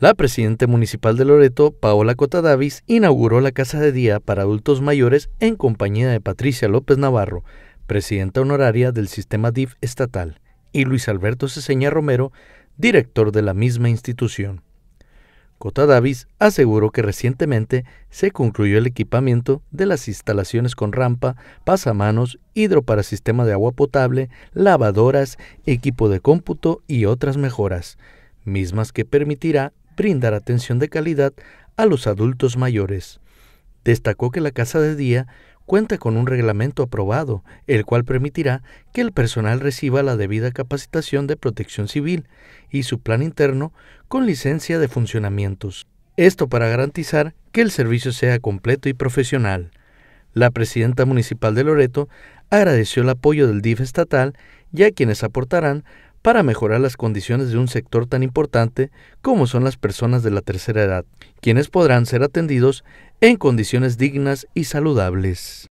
La presidenta municipal de Loreto, Paola Cota Davis, inauguró la Casa de Día para Adultos Mayores en compañía de Patricia López Navarro, presidenta honoraria del sistema DIF estatal, y Luis Alberto Ceseña Romero, director de la misma institución. Cota Davis aseguró que recientemente se concluyó el equipamiento de las instalaciones con rampa, pasamanos, hidro para sistema de agua potable, lavadoras, equipo de cómputo y otras mejoras, mismas que permitirá brindar atención de calidad a los adultos mayores. Destacó que la casa de día cuenta con un reglamento aprobado, el cual permitirá que el personal reciba la debida capacitación de protección civil y su plan interno con licencia de funcionamientos. Esto para garantizar que el servicio sea completo y profesional. La presidenta municipal de Loreto agradeció el apoyo del DIF estatal y a quienes aportarán para mejorar las condiciones de un sector tan importante como son las personas de la tercera edad, quienes podrán ser atendidos en condiciones dignas y saludables.